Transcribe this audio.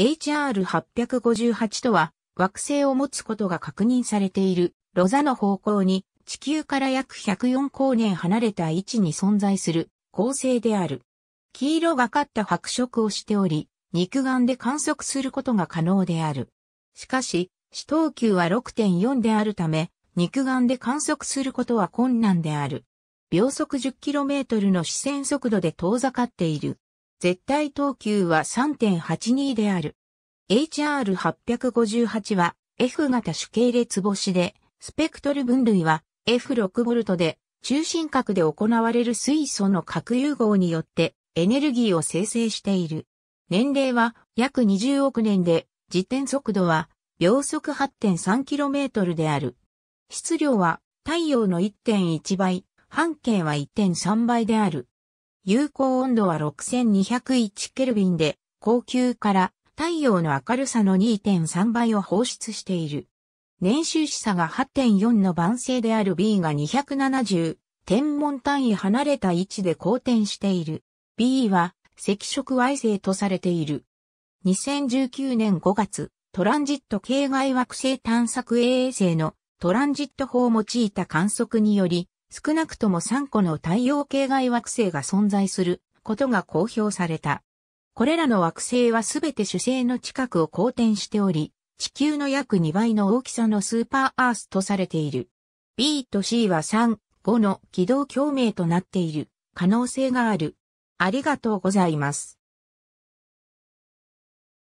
HR858 とは惑星を持つことが確認されているロザの方向に地球から約104光年離れた位置に存在する恒星である。黄色がかった白色をしており、肉眼で観測することが可能である。しかし、死等級は6.4であるため、肉眼で観測することは困難である。秒速 10km の視線速度で遠ざかっている。絶対等級は3.82である。HR858 は F 型主系列星で、スペクトル分類は F6V で、中心核で行われる水素の核融合によってエネルギーを生成している。年齢は約20億年で、自転速度は秒速 8.3km である。質量は太陽の1.1倍、半径は1.3倍である。有効温度は6201ケルビンで、高級から太陽の明るさの2.3倍を放出している。年収視差が8.4の晩星である B が270、天文単位離れた位置で好転している。B は赤色矮星とされている。2019年5月、トランジット系外惑星探索衛星のトランジット法を用いた観測により、少なくとも3個の太陽系外惑星が存在することが公表された。これらの惑星はすべて主星の近くを公転しており、地球の約2倍の大きさのスーパーアースとされている。B と C は3、5の軌道共鳴となっている可能性がある。ありがとうございます。